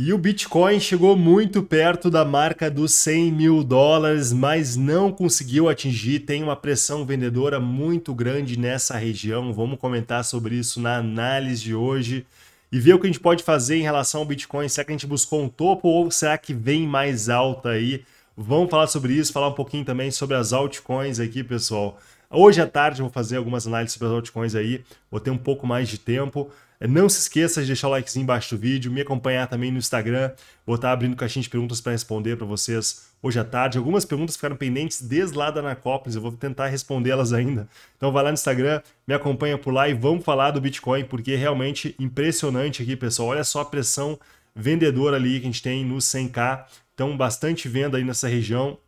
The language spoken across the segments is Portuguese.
E o Bitcoin chegou muito perto da marca dos 100 mil dólares, mas não conseguiu atingir. Tem uma pressão vendedora muito grande nessa região. Vamos comentar sobre isso na análise de hoje e ver o que a gente pode fazer em relação ao Bitcoin. Será que a gente buscou um topo ou será que vem mais alta aí? Vamos falar sobre isso, falar um pouquinho também sobre as altcoins aqui, pessoal. Hoje à tarde eu vou fazer algumas análises sobre as altcoins aí, vou ter um pouco mais de tempo. Não se esqueça de deixar o likezinho embaixo do vídeo, me acompanhar também no Instagram. Vou estar abrindo caixinha de perguntas para responder para vocês hoje à tarde. Algumas perguntas ficaram pendentes desde lá da Anacópolis, eu vou tentar respondê-las ainda. Então vai lá no Instagram, me acompanha por lá e vamos falar do Bitcoin, porque é realmente impressionante aqui, pessoal. Olha só a pressão vendedora ali que a gente tem no 100K. Então bastante venda aí nessa região,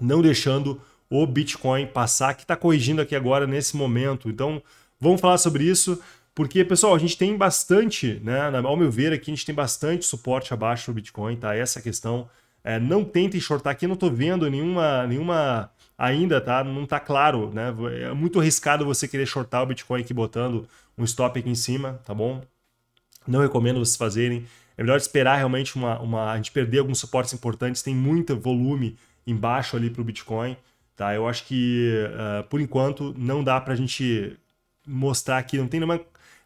não deixando o Bitcoin passar, que está corrigindo aqui agora nesse momento. Então vamos falar sobre isso. Porque, pessoal, a gente tem bastante, né? Ao meu ver aqui, a gente tem bastante suporte abaixo do Bitcoin, tá? Essa é questão. É, não tentem shortar aqui, eu não tô vendo nenhuma, nenhuma ainda, tá? Não tá claro, né? É muito arriscado você querer shortar o Bitcoin aqui botando um stop aqui em cima, tá bom? Não recomendo vocês fazerem. É melhor esperar realmente uma, uma a gente perder alguns suportes importantes. Tem muito volume embaixo ali para o Bitcoin, tá? Eu acho que uh, por enquanto não dá para a gente mostrar aqui, não tem nenhuma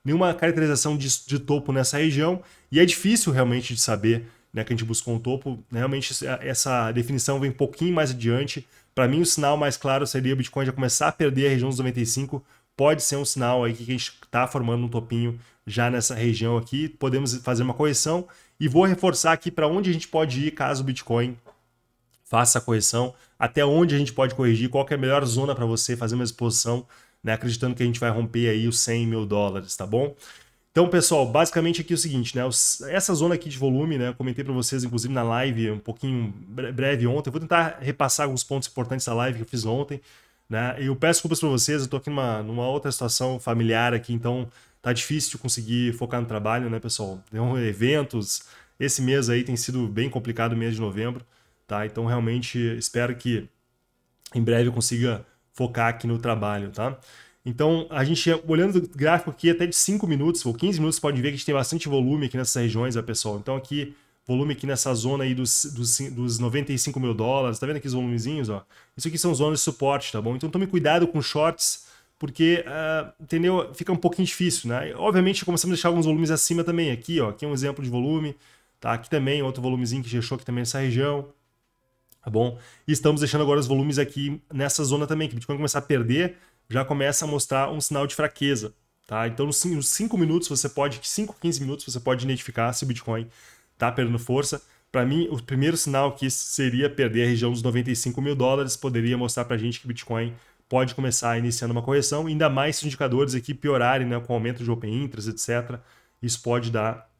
nenhuma caracterização de, de topo nessa região, e é difícil realmente de saber né, que a gente buscou um topo. Realmente essa definição vem um pouquinho mais adiante. Para mim, o sinal mais claro seria o Bitcoin já começar a perder a região dos 95. Pode ser um sinal aí que a gente está formando um topinho já nessa região aqui. Podemos fazer uma correção e vou reforçar aqui para onde a gente pode ir caso o Bitcoin faça a correção, até onde a gente pode corrigir, qual é a melhor zona para você fazer uma exposição né? Acreditando que a gente vai romper aí os 100 mil dólares, tá bom? Então, pessoal, basicamente aqui é o seguinte, né? Essa zona aqui de volume, né? Eu comentei para vocês, inclusive, na live, um pouquinho breve ontem. Eu vou tentar repassar alguns pontos importantes da live que eu fiz ontem, né? Eu peço desculpas para vocês, eu tô aqui numa, numa outra situação familiar aqui, então tá difícil de conseguir focar no trabalho, né, pessoal? Tem então, eventos, esse mês aí tem sido bem complicado, mês de novembro, tá? Então, realmente, espero que em breve eu consiga focar aqui no trabalho, tá? Então, a gente, olhando o gráfico aqui até de 5 minutos ou 15 minutos, pode ver que a gente tem bastante volume aqui nessas regiões, ó, pessoal. Então, aqui, volume aqui nessa zona aí dos, dos, dos 95 mil dólares, tá vendo aqui os volumezinhos, ó? Isso aqui são zonas de suporte, tá bom? Então, tome cuidado com shorts, porque, uh, entendeu? Fica um pouquinho difícil, né? Obviamente, começamos a deixar alguns volumes acima também. Aqui, ó, aqui é um exemplo de volume, tá? Aqui também, outro volumezinho que deixou aqui também nessa região. Tá bom? E estamos deixando agora os volumes aqui nessa zona também, que o Bitcoin começar a perder, já começa a mostrar um sinal de fraqueza. Tá? Então, nos 5 minutos você pode, 5, 15 minutos, você pode identificar se o Bitcoin está perdendo força. Para mim, o primeiro sinal que seria perder a região dos 95 mil dólares poderia mostrar para a gente que Bitcoin pode começar iniciando uma correção, ainda mais se os indicadores aqui piorarem né, com o aumento de open interest, etc. Isso pode dar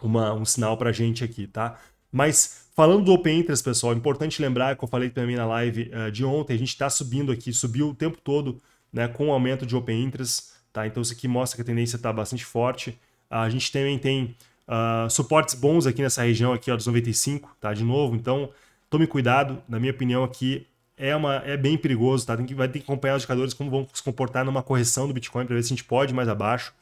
uma, um sinal para a gente aqui, tá? Mas Falando do Open Interest, pessoal, é importante lembrar que eu falei também na live uh, de ontem, a gente está subindo aqui, subiu o tempo todo né, com o aumento de Open Interest, tá? Então isso aqui mostra que a tendência está bastante forte. Uh, a gente também tem uh, suportes bons aqui nessa região aqui, ó, dos 95, tá? De novo, então tome cuidado, na minha opinião aqui é, uma, é bem perigoso, tá? Tem que, vai ter que acompanhar os indicadores como vão se comportar numa correção do Bitcoin para ver se a gente pode ir mais abaixo.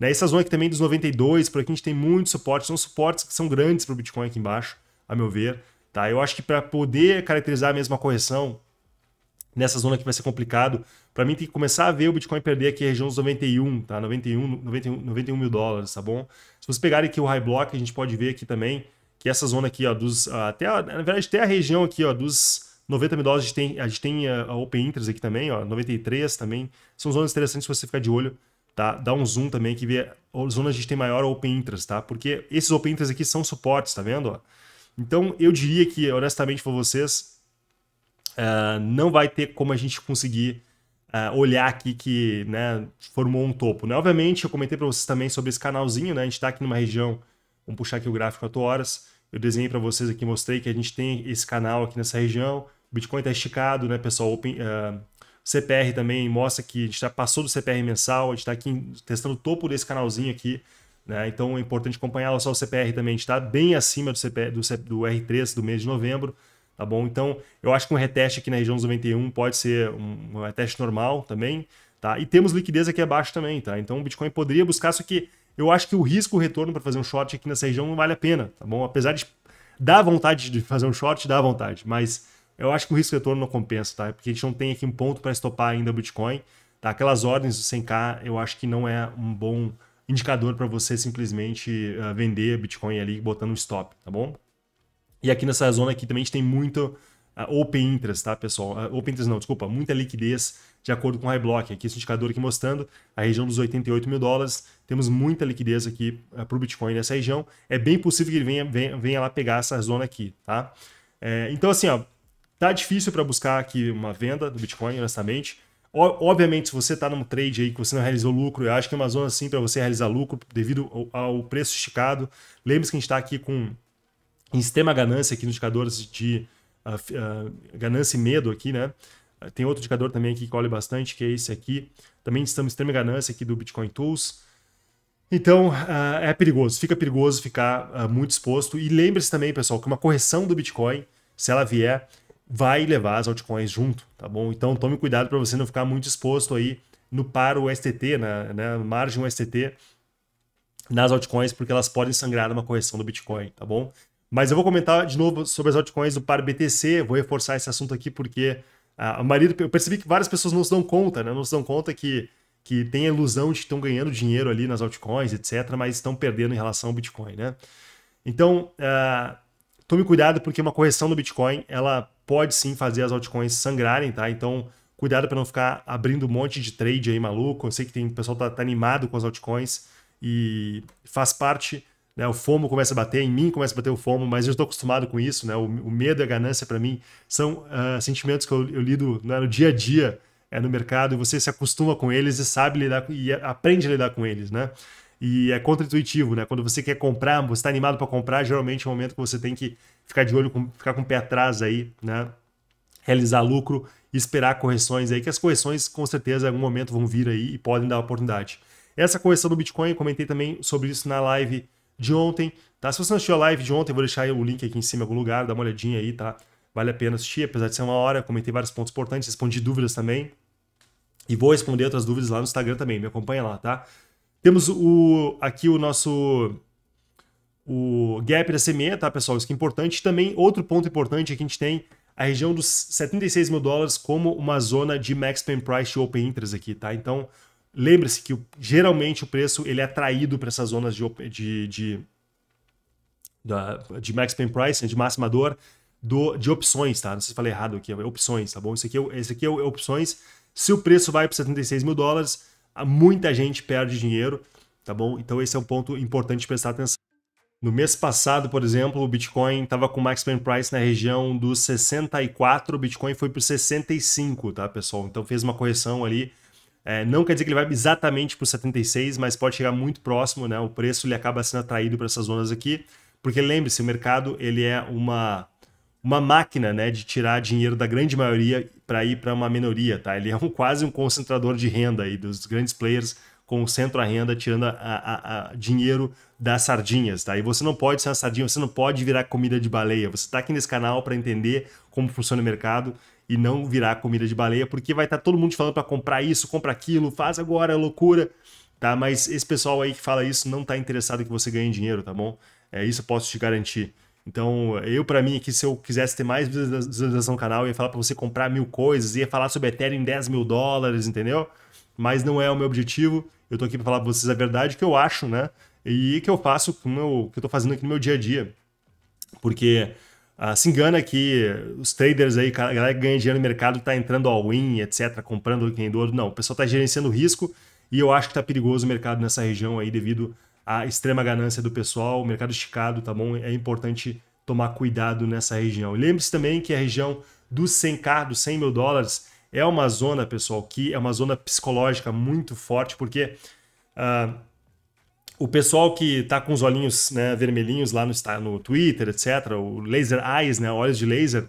Né? Essa zona aqui também dos 92, por aqui a gente tem muitos suportes, são suportes que são grandes para o Bitcoin aqui embaixo a meu ver. Tá? Eu acho que para poder caracterizar a mesma correção nessa zona que vai ser complicado, para mim tem que começar a ver o Bitcoin perder aqui a região dos 91, tá? 91, 91, 91 mil dólares, tá bom? Se vocês pegarem aqui o high block, a gente pode ver aqui também que essa zona aqui, ó, dos ah, até a, na verdade até a região aqui, ó, dos 90 mil dólares, a gente tem a, gente tem ah, a, Open Interest aqui também, ó, 93 também. São zonas interessantes para você ficar de olho, tá? Dá um zoom também que vê zonas a gente tem maior Open Interest, tá? Porque esses Open Interest aqui são suportes, tá vendo, ó? Então, eu diria que, honestamente para vocês, uh, não vai ter como a gente conseguir uh, olhar aqui que né, formou um topo. Né? Obviamente, eu comentei para vocês também sobre esse canalzinho, né? a gente está aqui numa região, vamos puxar aqui o gráfico 4 horas, eu desenhei para vocês aqui, mostrei que a gente tem esse canal aqui nessa região, o Bitcoin está esticado, né, pessoal? Open, uh, é, CPR também mostra que a gente já passou do CPR mensal, a gente está aqui testando o topo desse canalzinho aqui, né? Então é importante acompanhar o CPR também. A gente está bem acima do, CPR, do, do, R3 do mês de novembro. Tá bom? Então, eu acho que um reteste aqui na região dos 91 pode ser um, um reteste normal também. Tá? E temos liquidez aqui abaixo também. Tá? Então o Bitcoin poderia buscar, só que eu acho que o risco retorno para fazer um short aqui nessa região não vale a pena. Tá bom? Apesar de dar vontade de fazer um short, dá vontade. Mas eu acho que o risco retorno não compensa, tá? Porque a gente não tem aqui um ponto para estopar ainda o Bitcoin. Tá? Aquelas ordens do 100k, eu acho que não é um bom indicador para você simplesmente uh, vender Bitcoin ali botando um stop, tá bom? E aqui nessa zona aqui também a gente tem muito uh, open interest, tá, pessoal? Uh, open interest não, desculpa, muita liquidez de acordo com o high block. Aqui esse indicador aqui mostrando a região dos 88 mil dólares. Temos muita liquidez aqui para o Bitcoin nessa região. É bem possível que ele venha, venha, venha lá pegar essa zona aqui, tá? É, então, assim, ó, tá difícil para buscar aqui uma venda do Bitcoin, honestamente. Obviamente, se você está num trade aí que você não realizou lucro, eu acho que é uma zona assim para você realizar lucro devido ao preço esticado. Lembre-se que a gente está aqui com em extrema ganância aqui nos indicadores de uh, uh, ganância e medo aqui, né? Ah, tem outro indicador também aqui que colhe bastante, que é esse aqui. Também estamos em extrema ganância aqui do Bitcoin Tools. Então, é perigoso. Fica perigoso ficar muito exposto. E lembre-se também, pessoal, que uma correção do Bitcoin, se ela vier, vai levar as altcoins junto, tá bom? Então tome cuidado para você não ficar muito exposto aí no par USDT, na, na né, margem USDT nas altcoins, porque elas podem sangrar uma correção do Bitcoin, tá bom? Mas eu vou comentar de novo sobre as altcoins do par BTC, vou reforçar esse assunto aqui porque a maioria, eu percebi que várias pessoas não se dão conta, né? Não se dão conta que, que tem a ilusão de que estão ganhando dinheiro ali nas altcoins, etc., mas estão perdendo em relação ao Bitcoin, né? Então, uh, tome cuidado porque uma correção do Bitcoin, ela pode sim fazer as altcoins sangrarem, tá? Então, cuidado para não ficar abrindo um monte de trade aí maluco. Eu sei que tem, o pessoal tá, tá animado com as altcoins e faz parte, né? O FOMO começa a bater, em mim começa a bater o FOMO, mas eu estou acostumado com isso, né? O, o medo e a ganância para mim são uh, sentimentos que eu, eu lido né, no dia a dia é, no mercado e você se acostuma com eles e sabe lidar e aprende a lidar com eles, né? E é contra-intuitivo, né? Quando você quer comprar, você está animado para comprar, geralmente é o um momento que você tem que ficar de olho, com, ficar com o pé atrás aí, né? Realizar lucro e esperar correções aí, que as correções com certeza em algum momento vão vir aí e podem dar oportunidade. Essa correção do Bitcoin, eu comentei também sobre isso na live de ontem, tá? Se você não assistiu a live de ontem, vou deixar o link aqui em cima em algum lugar, dá uma olhadinha aí, tá? Vale a pena assistir, apesar de ser uma hora, comentei vários pontos importantes, respondi dúvidas também. E vou responder outras dúvidas lá no Instagram também, me acompanha lá, tá? Temos o aqui o nosso o gap da CME, tá, pessoal? Isso que é importante. Também, outro ponto importante é que a gente tem a região dos 76 mil dólares como uma zona de max pen price de open interest aqui, tá? Então, lembre-se que geralmente o preço ele é atraído para essas zonas de, de, de, de, max pen price, né, de máxima dor, do, de opções, tá? Não sei se falei errado aqui, é opções, tá bom? Isso aqui, é, esse aqui é, é opções. Se o preço vai para 76 mil dólares, muita gente perde dinheiro, tá bom? Então, esse é um ponto importante de prestar atenção. No mês passado, por exemplo, o Bitcoin estava com o maximum price na região dos 64, o Bitcoin foi para 65, tá, pessoal? Então fez uma correção ali. É, não quer dizer que ele vai exatamente para 76, mas pode chegar muito próximo, né? O preço ele acaba sendo atraído para essas zonas aqui, porque lembre-se, o mercado ele é uma uma máquina, né, de tirar dinheiro da grande maioria para ir para uma minoria, tá? Ele é um, quase um concentrador de renda aí dos grandes players com o centro à renda tirando a, a, a dinheiro das sardinhas, tá? E você não pode ser uma sardinha, você não pode virar comida de baleia. Você está aqui nesse canal para entender como funciona o mercado e não virar comida de baleia, porque vai estar tá todo mundo falando para comprar isso, compra aquilo, faz agora, é loucura, tá? Mas esse pessoal aí que fala isso não está interessado que você ganhe dinheiro, tá bom? É isso eu posso te garantir. Então, eu, para mim, aqui, se eu quisesse ter mais visualização no canal, ia falar para você comprar mil coisas, ia falar sobre Ethereum em 10 mil dólares, entendeu? Mas não é o meu objetivo. Eu tô aqui para falar pra vocês a verdade que eu acho, né? E que eu faço com meu, que eu tô fazendo aqui no meu dia a dia. Porque ah, se engana que os traders aí, a galera que ganha dinheiro no mercado tá entrando all-in, etc, comprando quem do outro. Não, o pessoal tá gerenciando risco e eu acho que tá perigoso o mercado nessa região aí devido à extrema ganância do pessoal, o mercado esticado, tá bom? É importante tomar cuidado nessa região. Lembre-se também que a região dos 100k, dos 100 mil dólares, é uma zona, pessoal, que é uma zona psicológica muito forte, porque uh, o pessoal que está com os olhinhos né, vermelhinhos lá no, no Twitter, etc., o laser eyes, né, olhos de laser,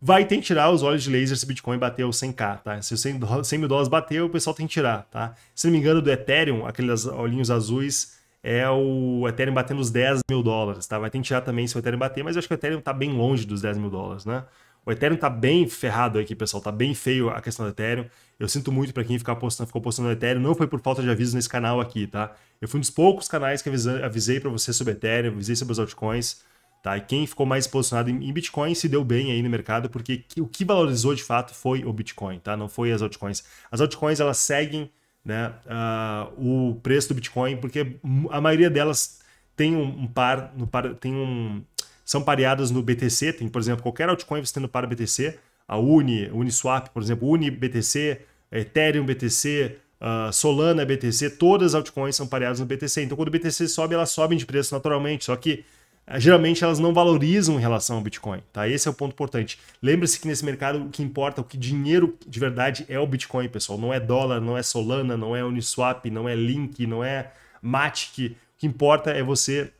vai ter que tirar os olhos de laser se o Bitcoin os 100k, tá? Se os 100 mil dólares bater, o pessoal tem que tirar, tá? Se não me engano, do Ethereum, aqueles olhinhos azuis, é o Ethereum batendo os 10 mil dólares, tá? Vai ter que tirar também se o Ethereum bater, mas eu acho que o Ethereum tá bem longe dos 10 mil dólares, né? O Ethereum tá bem ferrado aqui, pessoal. Tá bem feio a questão do Ethereum. Eu sinto muito para quem ficar postando, ficou postando o Ethereum. Não foi por falta de aviso nesse canal aqui, tá? Eu fui um dos poucos canais que avisei, avisei para você sobre Ethereum, avisei sobre os altcoins. Tá? E quem ficou mais posicionado em Bitcoin se deu bem aí no mercado, porque o que valorizou de fato foi o Bitcoin, tá? Não foi as altcoins. As altcoins, elas seguem né, uh, o preço do Bitcoin, porque a maioria delas tem um, um par, no um par tem um, são pareadas no BTC, tem, por exemplo, qualquer altcoin você tendo para BTC, a Uni, Uniswap, por exemplo, Uni BTC Ethereum BTC, ah, Solana BTC, todas as altcoins são pareadas no BTC. Então, quando o BTC sobe, elas sobem de preço naturalmente, só que ah, geralmente elas não valorizam em relação ao Bitcoin, tá? Esse é o ponto importante. Lembre-se que nesse mercado o que importa, o que dinheiro de verdade é o Bitcoin, pessoal. Não é dólar, não é Solana, não é Uniswap, não é Link, não é Matic. O que importa é você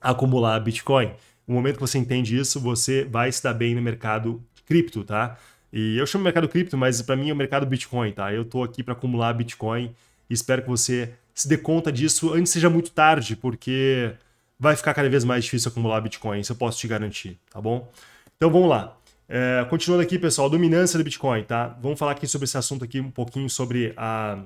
acumular Bitcoin. No momento que você entende isso, você vai se dar bem no mercado cripto, tá? E eu chamo mercado cripto, mas para mim é o mercado Bitcoin, tá? Eu tô aqui para acumular Bitcoin e espero que você se dê conta disso antes seja muito tarde, porque vai ficar cada vez mais difícil acumular Bitcoin, isso eu posso te garantir, tá bom? Então vamos lá. É, continuando aqui, pessoal, dominância do Bitcoin, tá? Vamos falar aqui sobre esse assunto aqui um pouquinho sobre a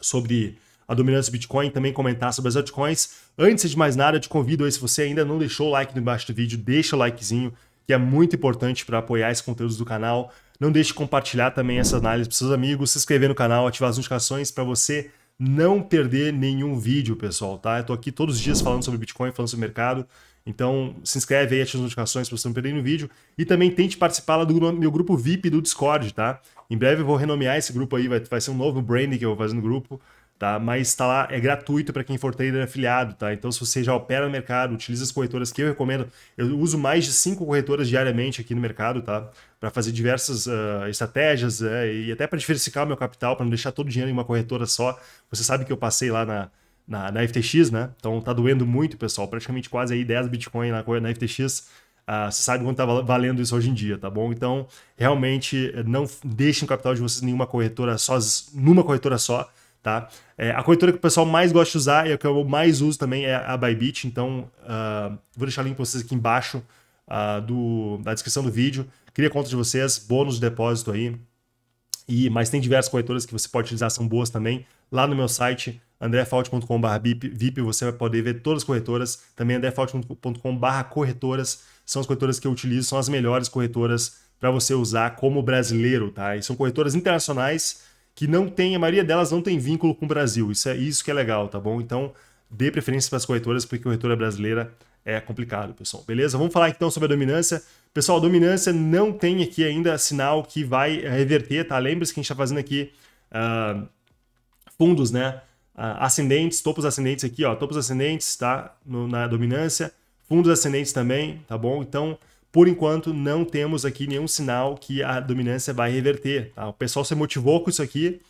sobre a dominância Bitcoin, também comentar sobre as altcoins. Antes de mais nada, te convido aí, se você ainda não deixou o like embaixo do vídeo, deixa o likezinho, que é muito importante para apoiar esse conteúdo do canal. Não deixe de compartilhar também essa análise para seus amigos, se inscrever no canal, ativar as notificações para você não perder nenhum vídeo, pessoal, tá? Eu tô aqui todos os dias falando sobre Bitcoin, falando sobre o mercado. Então, se inscreve aí, ativa as notificações para você não perder nenhum vídeo. E também tente participar lá do meu grupo VIP do Discord, tá? Em breve eu vou renomear esse grupo aí, vai, vai ser um novo branding que eu vou fazer no grupo tá? Mas tá lá, é gratuito para quem for trader afiliado, tá? Então se você já opera no mercado, utiliza as corretoras que eu recomendo, eu uso mais de cinco corretoras diariamente aqui no mercado, tá? Para fazer diversas uh, estratégias é, e até para diversificar o meu capital, para não deixar todo o dinheiro em uma corretora só. Você sabe que eu passei lá na, na, na FTX, né? Então tá doendo muito, pessoal, praticamente quase aí 10 Bitcoin na, na FTX. Uh, ah, você sabe quanto está valendo isso hoje em dia, tá bom? Então, realmente, não deixem o capital de vocês em nenhuma corretora só, numa corretora só tá? É, a corretora que o pessoal mais gosta de usar e a é que eu mais uso também é a Bybit, então uh, vou deixar o link para vocês aqui embaixo uh, do, da descrição do vídeo. Cria conta de vocês, bônus de depósito aí. E, mas tem diversas corretoras que você pode utilizar, são boas também. Lá no meu site, andrefault.com.br VIP, você vai poder ver todas as corretoras. Também andrefault.com.br corretoras, são as corretoras que eu utilizo, são as melhores corretoras para você usar como brasileiro, tá? E são corretoras internacionais, que não tem, a maioria delas não tem vínculo com o Brasil. Isso é isso que é legal, tá bom? Então, dê preferência para as corretoras, porque corretora brasileira é complicado, pessoal. Beleza? Vamos falar então sobre a dominância. Pessoal, a dominância não tem aqui ainda sinal que vai reverter, tá? Lembre-se que a gente está fazendo aqui uh, fundos, né? Uh, ascendentes, topos ascendentes aqui, ó. Topos ascendentes, tá? No, na dominância. Fundos ascendentes também, tá bom? Então, por enquanto, não temos aqui nenhum sinal que a dominância vai reverter. Tá? O pessoal se motivou com isso aqui,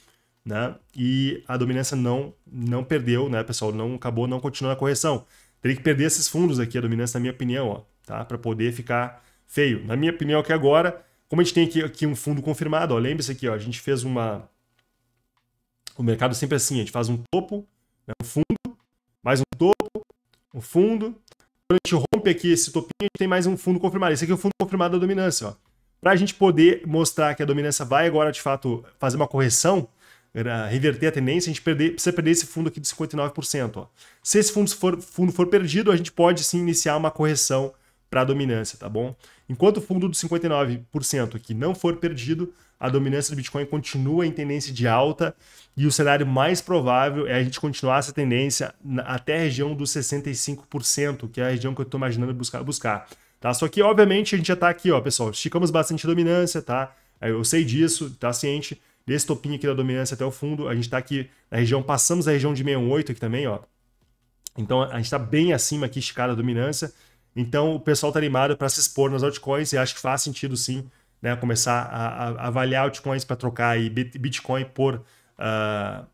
né? E a dominância não não perdeu, né, pessoal? Não acabou, não continua a correção. Teria que perder esses fundos aqui, a dominância, na minha opinião, ó, tá? Para poder ficar feio. Na minha opinião, que agora, como a gente tem aqui, aqui um fundo confirmado, ó, lembre-se aqui, ó, a gente fez uma. O mercado é sempre assim, a gente faz um topo, né, um fundo, mais um topo, um fundo, quando a gente rompe aqui esse topinho, a gente tem mais um fundo confirmado. Esse aqui é o fundo confirmado da dominância. Ó. Para a gente poder mostrar que a dominância vai agora, de fato, fazer uma correção, eh, reverter a tendência, a gente perder, precisa perder esse fundo aqui de 59%. Ó. Se esse fundo for, fundo for perdido, a gente pode sim iniciar uma correção para a dominância, tá bom? Enquanto o fundo do 59% aqui não for perdido, a dominância do Bitcoin continua em tendência de alta e o cenário mais provável é a gente continuar essa tendência até a região dos 65%, que é a região que eu estou imaginando buscar. buscar tá? Só que, obviamente, a gente já está aqui, ó, pessoal, esticamos bastante a dominância, tá? É, eu sei disso, tá ciente desse topinho aqui da dominância até o fundo. A gente está aqui na região, passamos a região de 68 aqui também, ó. Então a gente está bem acima aqui, esticada a dominância. Então o pessoal está animado para se expor nas altcoins e acho que faz sentido sim né, começar a, a avaliar altcoins para trocar aí Bitcoin por, uh,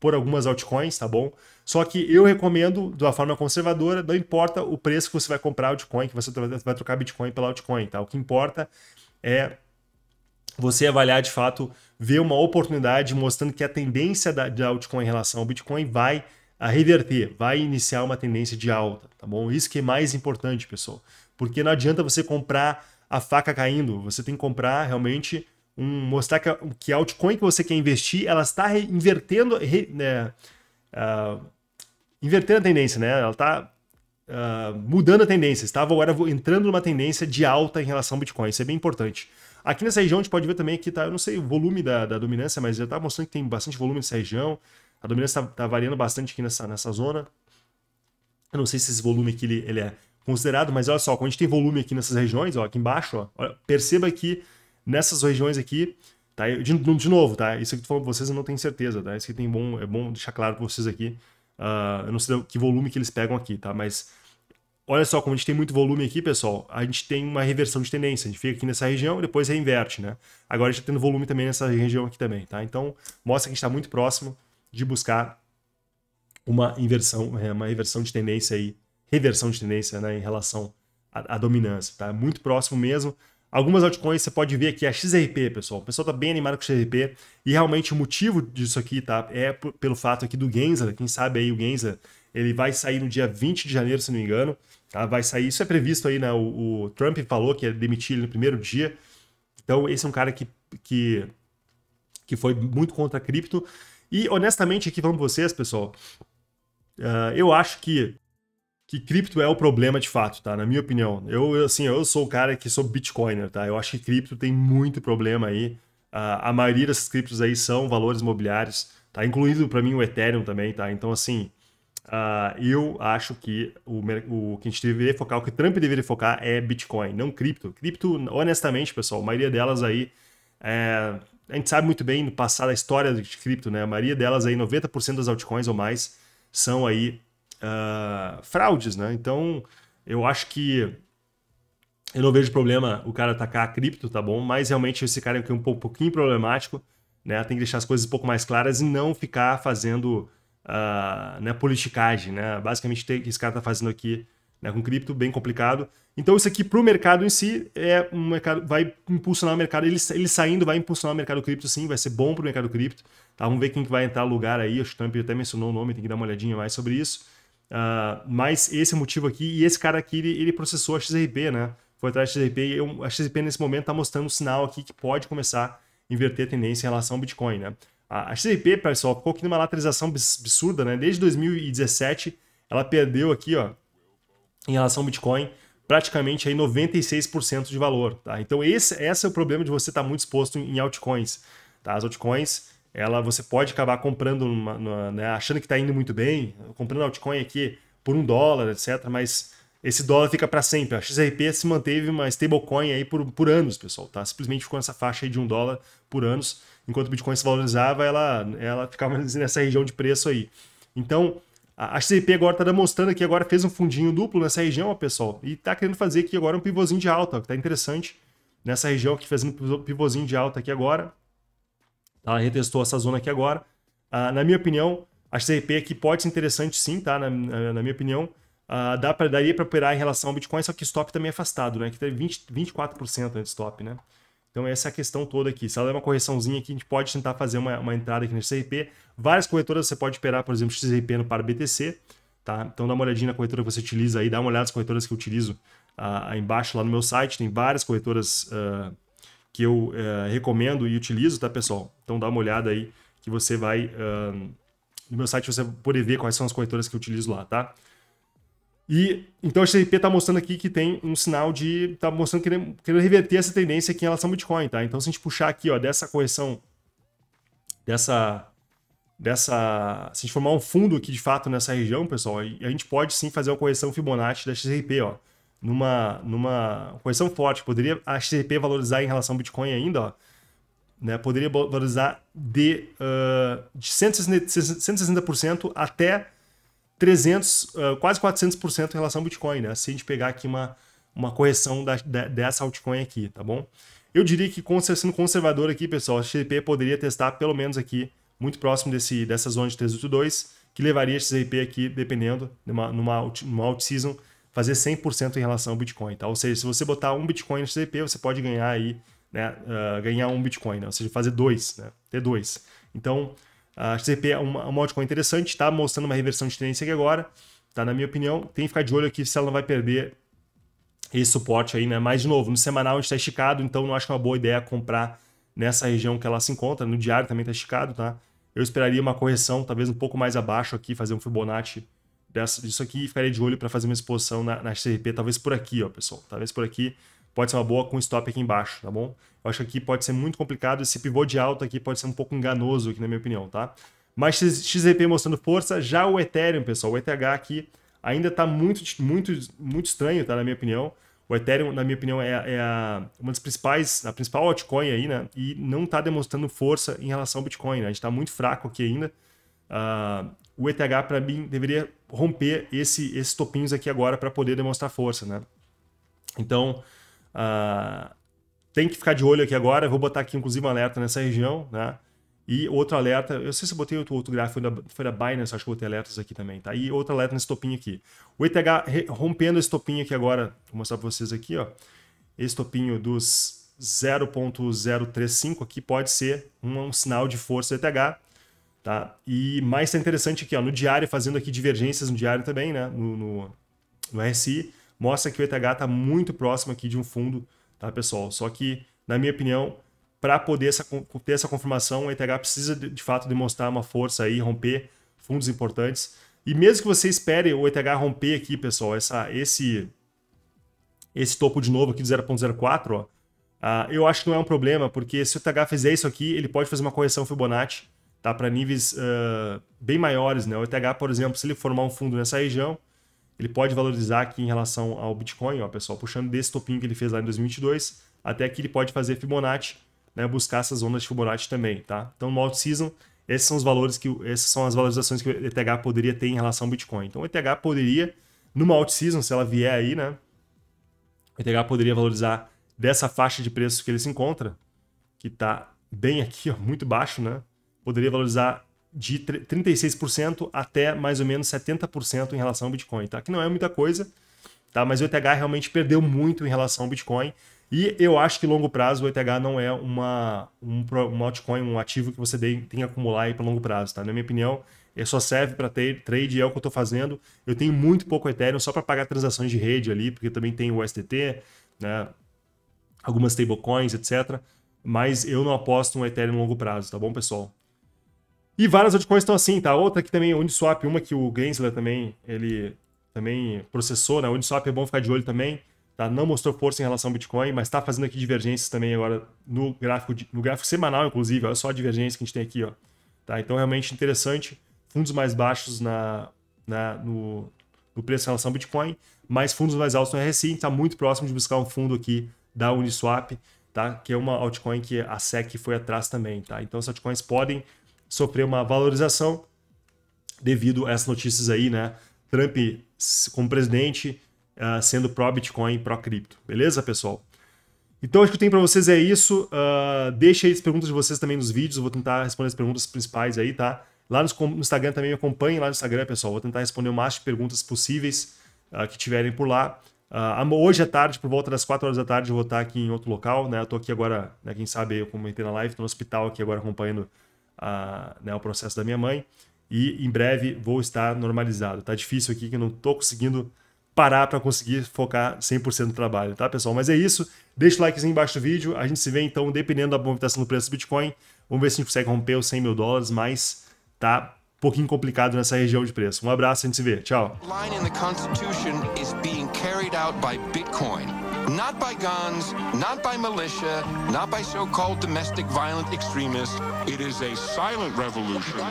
por algumas altcoins, tá bom? Só que eu recomendo de uma forma conservadora, não importa o preço que você vai comprar altcoin, que você vai trocar Bitcoin pela altcoin, tá? O que importa é você avaliar de fato, ver uma oportunidade mostrando que a tendência da, da altcoin em relação ao Bitcoin vai a reverter, vai iniciar uma tendência de alta, tá bom? Isso que é mais importante, pessoal. Porque não adianta você comprar a faca caindo. Você tem que comprar realmente um mostrar que, que a altcoin que você quer investir, ela está re, invertendo re, né, uh, invertendo a tendência, né? Ela está uh, ah, mudando a tendência. Estava agora entrando numa tendência de alta em relação ao Bitcoin. Isso é bem importante. Aqui nessa região a gente pode ver também que tá, eu não sei o volume da, da dominância, mas já está mostrando que tem bastante volume nessa região. A dominância está tá variando bastante aqui nessa, nessa zona. Eu não sei se esse volume aqui ele, ele é considerado, mas olha só, quando a gente tem volume aqui nessas regiões, ó, aqui embaixo, ó, perceba que nessas regiões aqui, tá? De, de novo, tá? Isso que eu tô falando pra vocês eu não tenho certeza, tá? Isso que tem bom, é bom deixar claro para vocês aqui. Uh, eu não sei que volume que eles pegam aqui, tá? Mas olha só, como a gente tem muito volume aqui, pessoal, a gente tem uma reversão de tendência. A gente fica aqui nessa região e depois reinverte, né? Agora a gente tá tendo volume também nessa região aqui também, tá? Então, mostra que a gente está muito próximo de buscar uma inversão, é, uma inversão de tendência aí reversão de tendência né, em relação à, à dominância. Tá muito próximo mesmo. Algumas altcoins você pode ver aqui, a é XRP, pessoal. O pessoal está bem animado com XRP. E realmente o motivo disso aqui, tá? É pelo fato aqui do Gensler. Quem sabe aí o Gensler, ele vai sair no dia 20 de janeiro, se não me engano. Tá? Vai sair, isso é previsto aí, né? O, o Trump falou que ia demitir ele no primeiro dia. Então, esse é um cara que, que, que foi muito contra a cripto. E honestamente, aqui falando vocês, pessoal, uh, eu acho que que cripto é o problema de fato, tá? Na minha opinião. Eu, assim, eu sou o cara que sou bitcoiner, tá? Eu acho que cripto tem muito problema aí. a, a maioria das criptos aí são valores imobiliários, tá? Incluindo para mim o Ethereum também, tá? Então, assim, uh, eu acho que o, o que a gente deveria focar, o que Trump deveria focar é Bitcoin, não cripto. Cripto, honestamente, pessoal, a maioria delas aí é, a gente sabe muito bem no passado a história de cripto, né? A maioria delas aí, 90% das altcoins ou mais, são aí ah, fraudes, né? Então, eu acho que eu não vejo problema o cara atacar a cripto, tá bom? Mas realmente esse cara é um pouquinho problemático, né? Tem que deixar as coisas um pouco mais claras e não ficar fazendo uh, né, politicagem, né? Basicamente, o que esse cara tá fazendo aqui né, com cripto, bem complicado. Então, isso aqui para o mercado em si é um mercado, vai impulsionar o mercado. Ele, ele saindo vai impulsionar o mercado cripto, sim, vai ser bom para o mercado cripto. Tá? Vamos ver quem que vai entrar no lugar aí. Acho que o Trump até mencionou o nome, tem que dar uma olhadinha mais sobre isso. Uh, mas esse é o motivo aqui. E esse cara aqui, ele, ele processou a XRP, né? Foi atrás da XRP. E eu, é a XRP, nesse momento, está mostrando um sinal aqui que pode começar a inverter a tendência em relação ao Bitcoin, né? A, XRP, pessoal, ficou aqui numa lateralização absurda, né? Desde 2017, ela perdeu aqui, ó, em relação ao Bitcoin, praticamente aí 96% de valor, tá? Então, esse, esse é o problema de você estar tá muito exposto em altcoins, tá? As altcoins ela você pode acabar comprando, uma, uma, né, achando que está indo muito bem, comprando altcoin aqui por um dólar, etc. Mas esse dólar fica para sempre. A XRP se manteve uma stablecoin aí por, por anos, pessoal, tá? Simplesmente ficou nessa faixa aí de um dólar por anos. Enquanto o Bitcoin se valorizava, ela, ela ficava nessa região de preço aí. Então, a XRP agora está demonstrando que agora fez um fundinho duplo nessa região, pessoal, e está querendo fazer aqui agora um pivôzinho de alta, que está interessante. Nessa região que fazendo um pivôzinho de alta aqui agora, ela retestou essa zona aqui agora. Uh, na minha opinião, a XRP aqui pode ser interessante sim, tá? Na, na, na minha opinião, uh, dá pra, daria para operar em relação ao Bitcoin, só que o stop também é afastado, né? Que tem 20, 24% antes stop, né? Então essa é a questão toda aqui. Se ela der uma correçãozinha aqui, a gente pode tentar fazer uma, uma entrada aqui na XRP. Várias corretoras você pode operar, por exemplo, XRP no par BTC, tá? Então dá uma olhadinha na corretora que você utiliza aí, dá uma olhada nas corretoras que eu utilizo uh, aí embaixo lá no meu site. Tem várias corretoras uh, que eu é, recomendo e utilizo, tá, pessoal? Então dá uma olhada aí que você vai. no meu site você vai poder ver quais são as corretoras que eu utilizo lá, tá? E então a XRP está mostrando aqui que tem um sinal de. está mostrando que querendo, querendo reverter essa tendência aqui em relação ao Bitcoin, tá? Então, se a gente puxar aqui, ó, dessa correção, dessa. dessa se a gente formar um fundo aqui de fato nessa região, pessoal, a gente pode sim fazer uma correção Fibonacci da XRP, ó numa, numa correção forte, poderia a XRP valorizar em relação ao Bitcoin ainda, ó, né, poderia valorizar de, uh, de 160%, até 300, uh, ah, quase 400% em relação ao Bitcoin, né? Se a gente pegar aqui uma, uma correção da, dessa altcoin aqui, tá bom? Eu diria que, sendo conservador aqui, pessoal, a XRP poderia testar pelo menos aqui, muito próximo desse, dessa zona de 382, que levaria a XRP aqui, dependendo, numa, numa, alt-season, fazer 100% em relação ao Bitcoin, tá? Ou seja, se você botar um Bitcoin no CDP, você pode ganhar aí, né, uh, ganhar um Bitcoin, né? ou seja, fazer dois, né? Ter dois. Então, a CDP é uma, uma altcoin interessante, tá, mostrando uma reversão de tendência aqui agora, tá? Na minha opinião, tem que ficar de olho aqui se ela não vai perder esse suporte aí, né? Mas, de novo, no semanal a gente está esticado, então não acho é uma boa ideia comprar nessa região que ela se encontra, no diário também está esticado, tá? Eu esperaria uma correção, talvez um pouco mais abaixo aqui, fazer um Fibonacci dessa, disso aqui ficaria de olho para fazer uma exposição na, na XRP, talvez por aqui, ó, pessoal. Talvez por aqui pode ser uma boa com stop aqui embaixo, tá bom? Eu acho que aqui pode ser muito complicado, esse pivô de alta aqui pode ser um pouco enganoso aqui, na minha opinião, tá? Mas XRP mostrando força, já o Ethereum, pessoal, o ETH aqui ainda está muito, muito, muito estranho, tá? Na minha opinião. O Ethereum, na minha opinião, é, é a, uma das principais, a principal altcoin aí, né? E não está demonstrando força em relação ao Bitcoin, né? A gente está muito fraco aqui ainda. Uh, o ETH para mim deveria romper esse, esses topinhos aqui agora para poder demonstrar força, né? Então, uh, tem que ficar de olho aqui agora. Eu vou botar aqui, inclusive, um alerta nessa região, né? E outro alerta, eu sei se eu botei outro, outro gráfico, foi da, foi da Binance, acho que eu botei alertas aqui também, tá? E outro alerta nesse topinho aqui. O ETH rompendo esse topinho aqui agora, vou mostrar para vocês aqui, ó. Esse topinho dos 0.035 aqui pode ser um, um sinal de força do ETH Tá? E mais é interessante aqui, ó, no diário, fazendo aqui divergências no diário também, né? No, no, no RSI, mostra que o ETH está muito próximo aqui de um fundo, tá, pessoal? Só que, na minha opinião, para poder essa, ter essa confirmação, o ETH precisa de, de, fato demonstrar uma força aí, romper fundos importantes. E mesmo que você espere o ETH romper aqui, pessoal, essa, esse, esse topo de novo aqui de 0.04, ó, ah, eu acho que não é um problema, porque se o ETH fizer isso aqui, ele pode fazer uma correção Fibonacci tá? Para níveis uh, bem maiores, né? O ETH, por exemplo, se ele formar um fundo nessa região, ele pode valorizar aqui em relação ao Bitcoin, ó, pessoal, puxando desse topinho que ele fez lá em 2022, até aqui ele pode fazer Fibonacci, né, buscar essas ondas de Fibonacci também, tá? Então, no alt season, esses são os valores que essas são as valorizações que o ETH poderia ter em relação ao Bitcoin. Então, o ETH poderia numa alt season, se ela vier aí, né, o ETH poderia valorizar dessa faixa de preço que ele se encontra, que está bem aqui, ó, muito baixo, né? poderia valorizar de 36% até mais ou menos 70% em relação ao Bitcoin, tá? Que não é muita coisa, tá? Mas o ETH realmente perdeu muito em relação ao Bitcoin. E eu acho que longo prazo o ETH não é uma, um, um altcoin, um ativo que você tem que acumular aí para longo prazo, tá? Na minha opinião, é, só serve para trade, é o que eu estou fazendo. Eu tenho muito pouco Ethereum só para pagar transações de rede ali, porque também tem o STT, né? algumas stablecoins, etc. Mas eu não aposto um Ethereum longo prazo, tá bom, pessoal? E várias altcoins estão assim, tá? Outra aqui também, Uniswap, uma que o Gensler também, ele também processou, né? Uniswap é bom ficar de olho também, tá? Não mostrou força em relação ao Bitcoin, mas está fazendo aqui divergências também agora no gráfico, de, no gráfico semanal, inclusive. Olha só a divergência que a gente tem aqui, ó. Tá? Então, realmente interessante. Fundos mais baixos na, na, no, no preço em relação ao Bitcoin, mas fundos mais altos no RSI, está muito próximo de buscar um fundo aqui da Uniswap, tá? Que é uma altcoin que a SEC foi atrás também, tá? Então, essas altcoins podem sofrer uma valorização devido a essas notícias aí, né? Trump como presidente uh, sendo pró-Bitcoin, pró-cripto. Beleza, pessoal? Então, acho que eu tenho para vocês é isso. Uh, ah, deixa aí as perguntas de vocês também nos vídeos. Eu vou tentar responder as perguntas principais aí, tá? Lá no, Instagram também me acompanhem lá no Instagram, pessoal. Vou tentar responder o máximo de perguntas possíveis uh, que tiverem por lá. Uh, hoje à tarde, por volta das 4 horas da tarde, eu vou estar aqui em outro local, né? Eu tô aqui agora, né, quem sabe eu comentei na live, tô no hospital aqui agora acompanhando a, né, o processo da minha mãe e em breve vou estar normalizado. Tá difícil aqui que eu não tô conseguindo parar para conseguir focar 100% no trabalho, tá, pessoal? Mas é isso. Deixa o likezinho embaixo do vídeo. A gente se vê então, dependendo da movimentação do preço do Bitcoin. Vamos ver se a gente consegue romper os 100 mil dólares, mas tá um pouquinho complicado nessa região de preço. Um abraço, a gente se vê. Tchau. Not by guns, not by militia, not by so-called domestic violent extremists. It is a silent revolution.